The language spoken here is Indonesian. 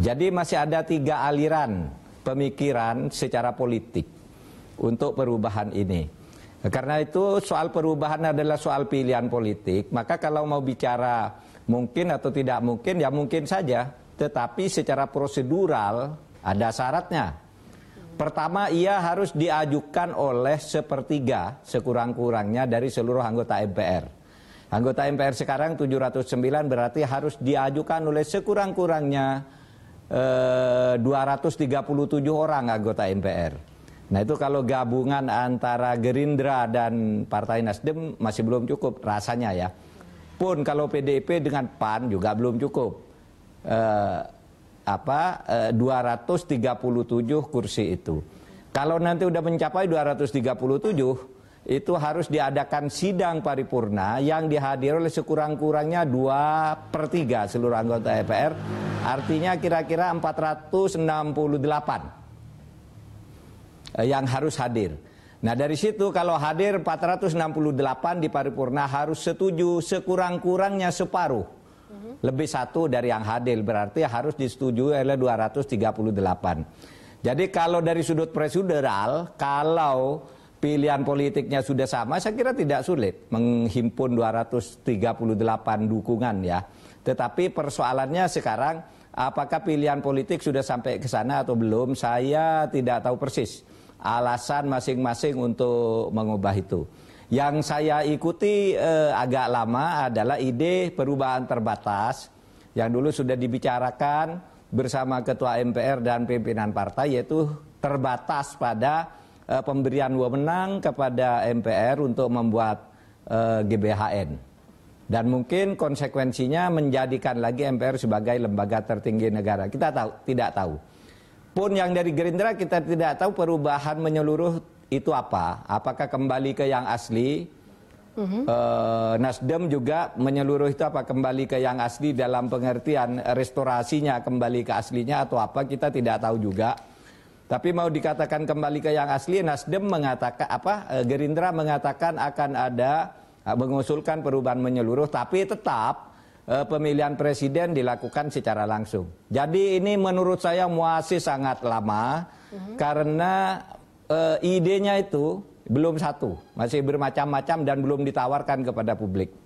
Jadi masih ada tiga aliran pemikiran secara politik untuk perubahan ini. Karena itu soal perubahan adalah soal pilihan politik, maka kalau mau bicara mungkin atau tidak mungkin ya mungkin saja, tetapi secara prosedural ada syaratnya. Pertama ia harus diajukan oleh sepertiga sekurang-kurangnya dari seluruh anggota MPR. Anggota MPR sekarang 709 berarti harus diajukan oleh sekurang-kurangnya 237 eh, orang anggota MPR. Nah itu kalau gabungan antara Gerindra dan Partai Nasdem masih belum cukup rasanya ya. Pun kalau PDIP dengan PAN juga belum cukup. Eh, apa eh, 237 kursi itu. Kalau nanti udah mencapai 237 itu harus diadakan sidang paripurna yang dihadiri oleh sekurang-kurangnya 2 per 3 seluruh anggota MPR Artinya kira-kira 468 eh, yang harus hadir. Nah dari situ kalau hadir 468 di paripurna harus setuju sekurang-kurangnya separuh. Mhm. Lebih satu dari yang hadir berarti harus disetujui oleh 238. Jadi kalau dari sudut prosedural kalau pilihan politiknya sudah sama, saya kira tidak sulit menghimpun 238 dukungan ya. Tetapi persoalannya sekarang apakah pilihan politik sudah sampai ke sana atau belum, saya tidak tahu persis alasan masing-masing untuk mengubah itu. Yang saya ikuti eh, agak lama adalah ide perubahan terbatas yang dulu sudah dibicarakan bersama ketua MPR dan pimpinan partai yaitu terbatas pada uh, pemberian wewenang kepada MPR untuk membuat uh, eh, GBHN dan mungkin konsekuensinya menjadikan lagi MPR sebagai lembaga tertinggi negara. Kita tahu, tidak tahu. Pun yang dari Gerindra kita tidak tahu perubahan menyeluruh itu apa. Apakah kembali ke yang asli? uh Nasdem juga menyeluruh itu apa kembali ke yang asli dalam pengertian restorasinya kembali ke aslinya atau apa kita tidak tahu juga. Tapi mau dikatakan kembali ke yang asli, Nasdem mengatakan apa? Eh, Gerindra mengatakan akan ada eh, mengusulkan perubahan menyeluruh, tapi tetap eh, pemilihan presiden dilakukan secara langsung. Jadi ini menurut saya masih sangat lama mm-hmm. karena uh, idenya itu belum satu, masih bermacam-macam dan belum ditawarkan kepada publik.